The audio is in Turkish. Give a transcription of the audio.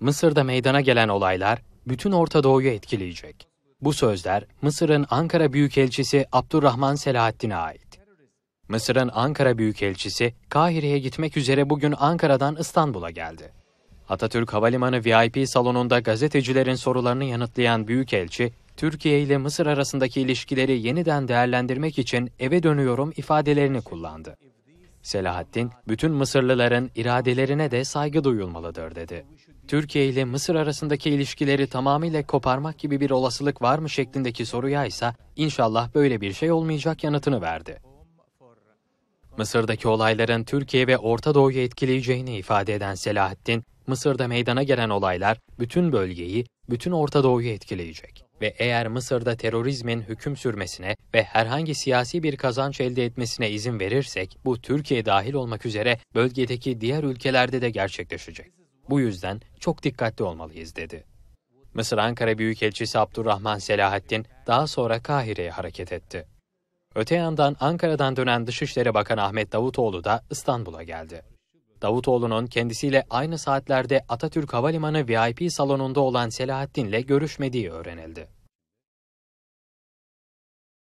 Mısır'da meydana gelen olaylar bütün Orta Doğu'yu etkileyecek. Bu sözler Mısır'ın Ankara Büyükelçisi Abdurrahman Selahattin'e ait. Mısır'ın Ankara Büyükelçisi Kahire'ye gitmek üzere bugün Ankara'dan İstanbul'a geldi. Atatürk Havalimanı VIP salonunda gazetecilerin sorularını yanıtlayan Büyükelçi, Türkiye ile Mısır arasındaki ilişkileri yeniden değerlendirmek için eve dönüyorum ifadelerini kullandı. Selahattin, bütün Mısırlıların iradelerine de saygı duyulmalıdır dedi. Türkiye ile Mısır arasındaki ilişkileri tamamıyla koparmak gibi bir olasılık var mı şeklindeki soruya ise inşallah böyle bir şey olmayacak yanıtını verdi. Mısır'daki olayların Türkiye ve Orta Doğu'yu etkileyeceğini ifade eden Selahattin, Mısır'da meydana gelen olaylar bütün bölgeyi bütün Orta Doğu'yu etkileyecek ve eğer Mısır'da terörizmin hüküm sürmesine ve herhangi siyasi bir kazanç elde etmesine izin verirsek bu Türkiye dahil olmak üzere bölgedeki diğer ülkelerde de gerçekleşecek. Bu yüzden çok dikkatli olmalıyız dedi. Mısır Ankara Büyükelçisi Abdurrahman Selahattin daha sonra Kahire'ye hareket etti. Öte yandan Ankara'dan dönen Dışişleri Bakanı Ahmet Davutoğlu da İstanbul'a geldi. Davutoğlu'nun kendisiyle aynı saatlerde Atatürk Havalimanı VIP salonunda olan Selahattin'le görüşmediği öğrenildi.